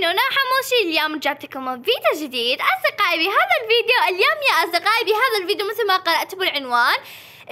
مين حموشي اليوم رجعت لكم فيديو جديد أصدقائي بهذا الفيديو اليوم يا أصدقائي بهذا الفيديو مثل ما قرأت بالعنوان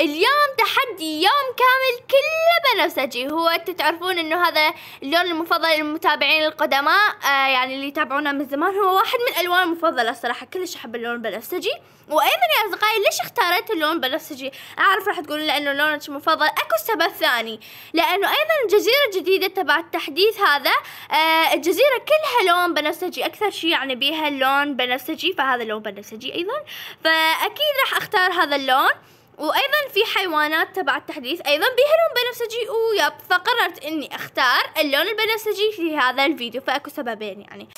اليوم تحدي يوم كامل كله بنفسجي هو انتوا تعرفون انه هذا اللون المفضل للمتابعين القدماء آه يعني اللي يتابعونا من زمان هو واحد من الالوان المفضله الصراحه كلش احب اللون البنفسجي وايضا يا اصدقائي ليش اختاريت اللون البنفسجي اعرف راح تقولون لانه لونك مفضل اكو سبب ثاني لانه ايضا الجزيره الجديده تبع التحديث هذا آه الجزيره كلها لون بنفسجي اكثر شيء يعني بيها اللون بنفسجي فهذا لون بنفسجي ايضا فاكيد راح اختار هذا اللون وايضا في حيوانات تبع التحديث ايضا لون بنفسجي وياب فقررت اني اختار اللون البنفسجي في هذا الفيديو فاكو سببين يعني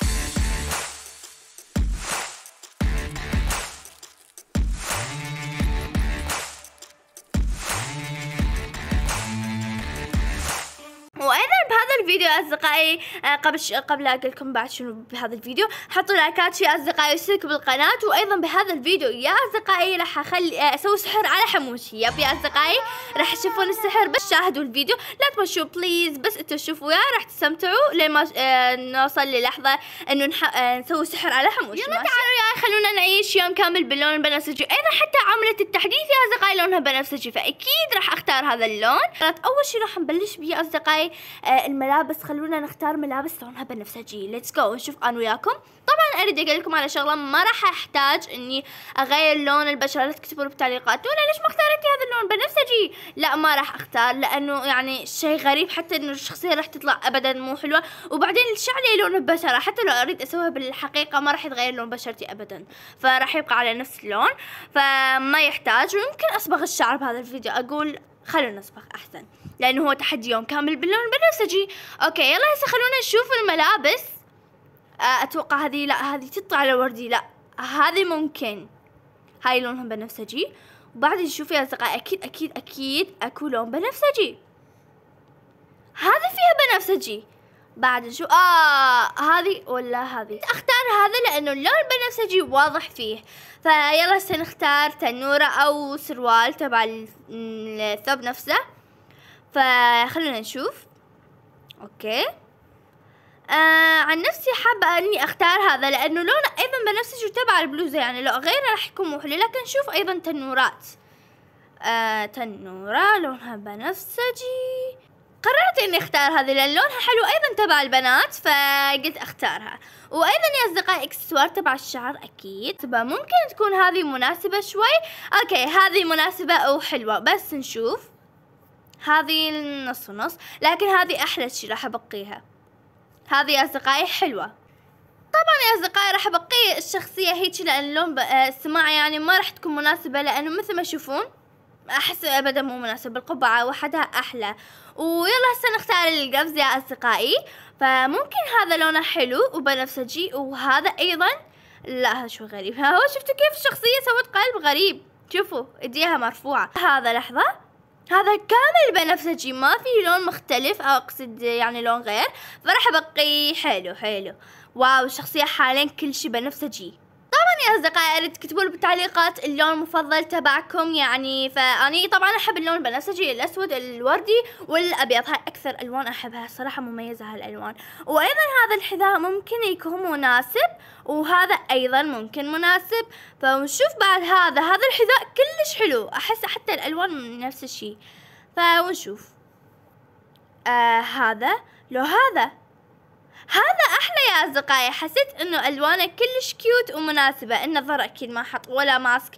الفيديو اصدقائي آه، قبل ش... قبل اقول لكم بعد شنو بهذا الفيديو حطوا لايكات يا اصدقائي واشتركوا بالقناه وايضا بهذا الفيديو يا اصدقائي راح اخلي آه، اسوي سحر على حموشي يا بي اصدقائي راح تشوفون السحر بس شاهدوا الفيديو لا تمشوا بليز بس انتوا شوفوا يا راح تستمتعوا لما آه، نوصل للحظه انه نح... نسوي سحر على حموشي يلا تعالوا يا خلونا نعيش يوم كامل باللون البنفسجي ايضا حتى عملة التحديث يا اصدقائي لونها بنفسجي فاكيد راح اختار هذا اللون اول شي راح نبلش بيه اصدقائي آه، الملابس خلونا نختار ملابس لونها بنفسجي ليتس جو نشوف انا وياكم طبعا اريد اقول لكم على شغله ما راح احتاج اني اغير لون البشره لا تكتبوا لي بالتعليقات ولا ليش ما اخترتي هذا اللون بنفسجي لا ما راح اختار لانه يعني شيء غريب حتى انه الشخصيه راح تطلع ابدا مو حلوه وبعدين شعلي لون البشره حتى لو اريد اسويها بالحقيقه ما راح يتغير لون بشرتي ابدا فراح يبقى على نفس اللون فما يحتاج ويمكن اصبغ الشعر بهذا الفيديو اقول خلونا نصبغ احسن لانه هو تحدي يوم كامل باللون البنفسجي اوكي يلا هسه خلونا نشوف الملابس آه، اتوقع هذه لا هذه تطلع على وردي لا هذه ممكن هاي لونها بنفسجي وبعد تشوفي يا اصدقائي اكيد اكيد اكيد اكو لون بنفسجي هذه فيها بنفسجي بعد نشوف آه هذه ولا هذه اختار هذا لانه اللون البنفسجي واضح فيه فيلا سنختار تنورة او سروال تبع الثوب نفسه فخلونا نشوف اوكي آه عن نفسي حابة اني اختار هذا لانه لونه ايضا بنفسجي وتبع البلوزة يعني لو غيره راح يكون محلي لكن شوف ايضا تنورات آه تنورة لونها بنفسجي قررت اني اختار هذه لان لونها حلو ايضا تبع البنات فقلت اختارها وايضا يا اصدقائي اكسسوار تبع الشعر اكيد ممكن تكون هذه مناسبة شوي اوكي هذه مناسبة او حلوة بس نشوف هذه نص ونص لكن هذه احلى شي راح ابقيها هذه يا أصدقائي حلوة طبعا يا أصدقائي راح بقي الشخصية هيك لأن لون السماعة آه، يعني ما راح تكون مناسبة لأنه مثل ما تشوفون احس ابدا مو مناسب القبعة وحدها احلى ويلا هسه نختار القفز يا اصدقائي فممكن هذا لونه حلو وبنفسجي وهذا ايضا لا شو غريب ها هو شفتوا كيف الشخصية سوت قلب غريب شوفوا ايديها مرفوعة هذا لحظة هذا كامل بنفسجي ما في لون مختلف او اقصد يعني لون غير فراح ابقي حلو حلو واو الشخصية حاليا كل شي بنفسجي يا يعني أصدقائي اريد تكتبوا لي بالتعليقات اللون المفضل تبعكم يعني فأني طبعا أحب اللون البنفسجي الأسود الوردي والأبيض هاي أكثر ألوان أحبها صراحة مميزة هالألوان وأيضا هذا الحذاء ممكن يكون مناسب وهذا أيضا ممكن مناسب فنشوف بعد هذا هذا الحذاء كلش حلو أحس حتى الألوان من نفس الشيء فنشوف آه هذا لو هذا هذا احلى يا اصدقائي حسيت انه الوانه كلش كيوت ومناسبه النظر اكيد ما حط ولا ماسك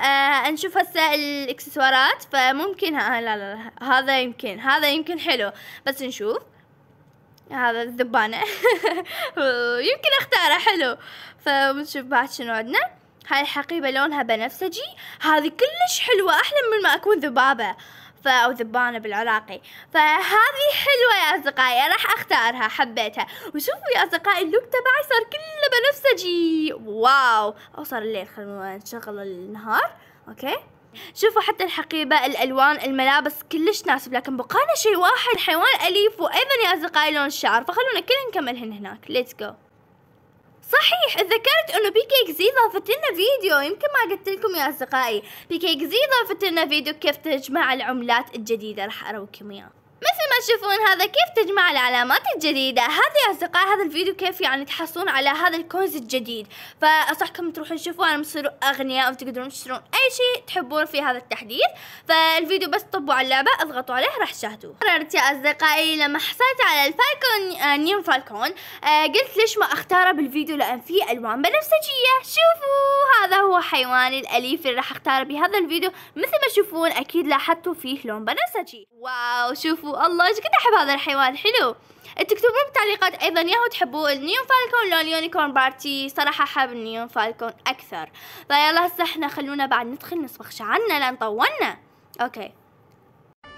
آه نشوف هسه الاكسسوارات فممكن ها آه، لا, لا لا هذا يمكن هذا يمكن حلو بس نشوف هذا الذبانة يمكن اختاره حلو فبنشوف بعد شنو عندنا هاي الحقيبة لونها بنفسجي هذه كلش حلوة احلى من ما اكون ذبابة ف... أو ذبانة بالعراقي فهذه حلوة يا أصدقائي راح أختارها حبيتها وشوفوا يا أصدقائي اللوك تبعي صار كله بنفسجي واو أو صار الليل خلونا نشغل النهار أوكي شوفوا حتى الحقيبة الألوان الملابس كلش تناسب لكن بقانا شيء واحد حيوان أليف وأيضا يا أصدقائي لون الشعر فخلونا كلنا نكمل هنا هناك ليتس جو صحيح تذكرت انه بي كيك زي ضافت لنا فيديو يمكن ما قلت لكم يا اصدقائي بي كيك زي ضافت لنا فيديو كيف تجمع العملات الجديده راح ارويكم اياه مثل ما تشوفون هذا كيف تجمع العلامات الجديدة هذا يا أصدقاء هذا الفيديو كيف يعني تحصلون على هذا الكونز الجديد فأنصحكم تروحون تشوفون أنا مصيروا أغنياء وتقدرون تشترون أي شيء تحبون في هذا التحديث فالفيديو بس طبوا على اللعبة اضغطوا عليه راح تشاهدوه قررت يا أصدقائي لما حصلت على الفالكون آه نيوم فالكون آه قلت ليش ما أختاره بالفيديو لأن فيه ألوان بنفسجية شوف هو حيواني الأليف اللي راح اختاره بهذا الفيديو مثل ما تشوفون أكيد لاحظتوا فيه لون بنفسجي واو شوفوا الله ايش قد أحب هذا الحيوان حلو تكتبوا بالتعليقات ايضا ياهو تحبوا النيون فالكون لو اليونيكورن بارتي صراحة حاب النيون فالكون اكثر فيلا هسه احنا خلونا بعد ندخل نصبغ شعرنا لان طولنا اوكي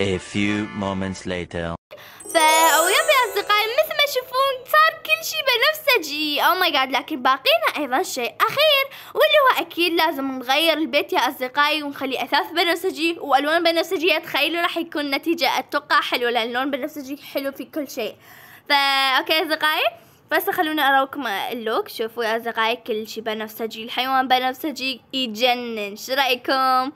A few moments later فا ويا اصدقائي مثل ما تشوفون صار كل شيء بنفسجي او oh ماي جاد لكن باقينا ايضا شيء اخير واللي هو اكيد لازم نغير البيت يا اصدقائي ونخلي اثاث بنفسجي والوان بنفسجيه تخيلوا راح يكون نتيجه اتوقع حلوه لان اللون بنفسجي حلو في كل شيء فا اوكي اصدقائي بس خلوني اراوكم اللوك شوفوا يا اصدقائي كل شي بنفسجي الحيوان بنفسجي يجنن شو رايكم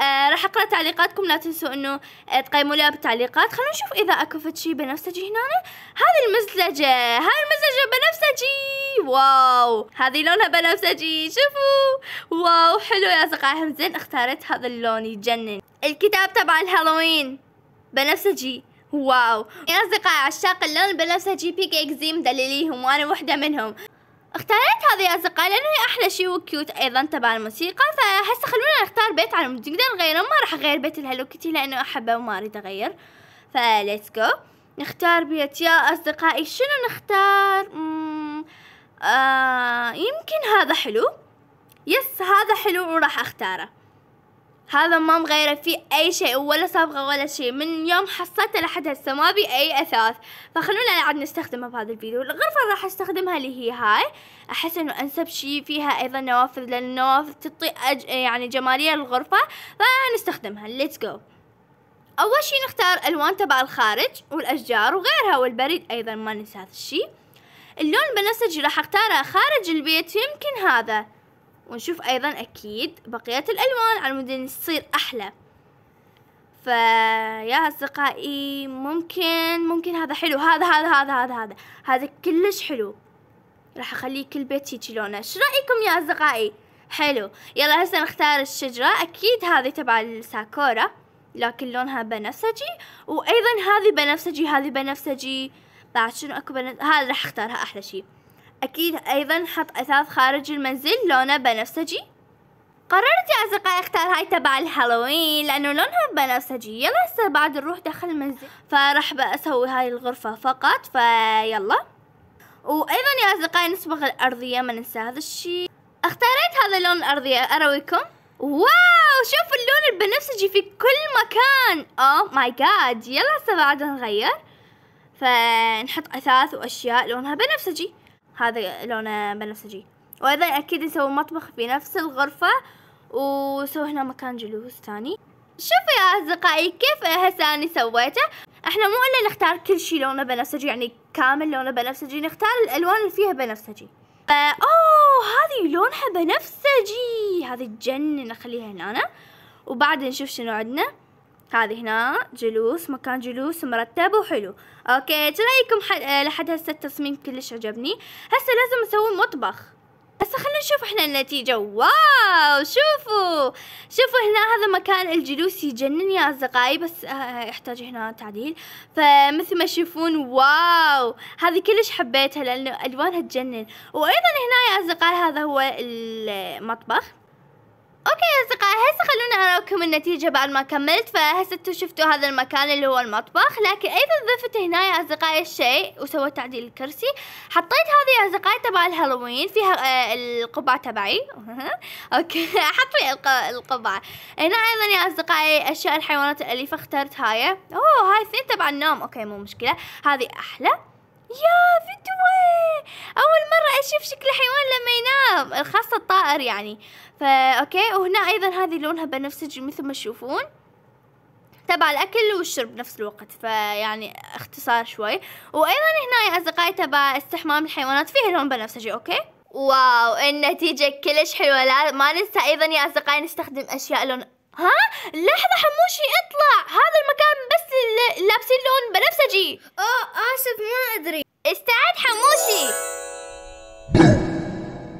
آه راح اقرا تعليقاتكم لا تنسوا انه آه، تقيموا لي بالتعليقات خلونا نشوف اذا اكو شيء شي بنفسجي هنا هذه المزلجه هاي المزلجه بنفسجي واو هذه لونها بنفسجي شوفوا واو حلو يا اصدقائي زين اختارت هذا اللون يجنن الكتاب تبع الهالوين بنفسجي واو يا أصدقائي عشاق اللون البنفسجي بيك إكزي مدلليهم وأنا وحدة منهم اختاريت هذه يا أصدقائي لأنه أحلى شي وكيوت أيضا تبع الموسيقى فهسه خلونا نختار بيت على مود نقدر نغيره ما راح أغير بيت الهلو كيتي لأنه أحبه وما أريد أغير فليتس جو نختار بيت يا أصدقائي شنو نختار آه يمكن هذا حلو يس هذا حلو وراح أختاره هذا ما مغيرة فيه أي شيء ولا صبغة ولا شيء من يوم حصلته لحد هسه ما بي أي أثاث فخلونا عاد نستخدمه بهذا الفيديو الغرفة راح استخدمها اللي هي هاي أحس إنه أنسب شي فيها أيضا نوافذ لأن النوافذ تعطي أج... يعني جمالية للغرفة فنستخدمها ليتس جو أول شي نختار ألوان تبع الخارج والأشجار وغيرها والبريد أيضا ما ننسى هذا الشي اللون البنفسجي راح اختاره خارج البيت يمكن هذا ونشوف ايضا اكيد بقية الالوان على مود تصير احلى فيا اصدقائي ممكن ممكن هذا حلو هذا هذا هذا هذا هذا هذا كلش حلو راح اخليه كل بيت هيجي لونه ايش رايكم يا اصدقائي حلو يلا هسه نختار الشجرة اكيد هذه تبع الساكورا لكن لونها بنفسجي وايضا هذه بنفسجي هذه بنفسجي بعد شنو اكو بنفسجي هذا راح اختارها احلى شي أكيد أيضا حط أثاث خارج المنزل لونه بنفسجي قررت يا أصدقائي أختار هاي تبع الهالوين لأنه لونها بنفسجي يلا هسه بعد نروح داخل المنزل فراح بسوي هاي الغرفة فقط فيلا وأيضا يا أصدقائي نصبغ الأرضية ما ننسى هذا الشي اختاريت هذا اللون الأرضية أرويكم واو شوفوا اللون البنفسجي في كل مكان اوه ماي جاد يلا هسه بعد نغير فنحط اثاث واشياء لونها بنفسجي هذا لونه بنفسجي وايضا اكيد نسوي مطبخ في نفس الغرفة وسوي هنا مكان جلوس ثاني شوفوا يا اصدقائي كيف هسه انا سويته احنا مو الا نختار كل شيء لونه بنفسجي يعني كامل لونه بنفسجي نختار الالوان اللي فيها بنفسجي آه اوه هذه لونها بنفسجي هذه تجنن اخليها هنا وبعد نشوف شنو عندنا هذه هنا جلوس مكان جلوس مرتب وحلو اوكي ايش رايكم حد... آه، لحد هسه التصميم كلش عجبني هسه لازم نسوي مطبخ هسه خلينا نشوف احنا النتيجة واو شوفوا شوفوا هنا هذا مكان الجلوس يجنن يا اصدقائي بس آه، يحتاج هنا تعديل فمثل ما تشوفون واو هذه كلش حبيتها لانه الوانها تجنن وايضا هنا يا اصدقائي هذا هو المطبخ اوكي يا اصدقائي هسه خلونا اراكم النتيجة بعد ما كملت فهسه انتم شفتوا هذا المكان اللي هو المطبخ لكن ايضا ضفت هنا يا اصدقائي الشيء وسويت تعديل الكرسي حطيت هذه يا اصدقائي تبع الهالوين فيها آه القبعة تبعي اوكي احط فيها القبعة هنا ايضا يا اصدقائي اشياء الحيوانات الاليفة اخترت هاي اوه هاي اثنين تبع النوم اوكي مو مشكلة هذه احلى يا فتوى اول مرة اشوف شكل حيوان لما ينام خاصة الطائر يعني فا اوكي وهنا ايضا هذه لونها بنفسجي مثل ما تشوفون تبع الاكل والشرب بنفس الوقت فيعني اختصار شوي وايضا هنا يا اصدقائي تبع استحمام الحيوانات فيها لون بنفسجي اوكي واو النتيجة كلش حلوة لا ما ننسى ايضا يا اصدقائي نستخدم اشياء لون ها لحظة حموشي اطلع هذا المكان بس لابسين لون بنفسجي اه اسف ما ادري استعد حموشي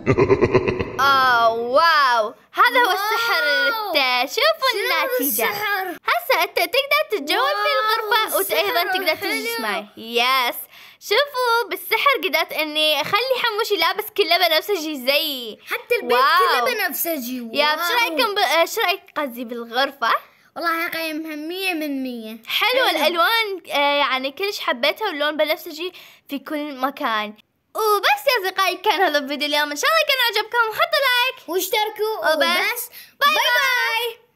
آه واو هذا هو السحر شوفوا النتيجة هسه انت تقدر تتجول في الغرفة وايضا تقدر تجلس معي يس شوفوا بالسحر قدرت إيه اني اخلي حموشي لابس كله بنفسجي زيي حتى البيت كله بنفسجي واو. يا شو رايكم ب... شو رايك قصدي بالغرفة؟ والله يا قيمها مية من مية حلو الألوان آه، يعني كلش حبيتها واللون بنفسجي في كل مكان وبس يا أصدقائي كان هذا الفيديو اليوم إن شاء الله كان عجبكم حطوا لايك واشتركوا وبس, وبس. باي باي, باي. باي.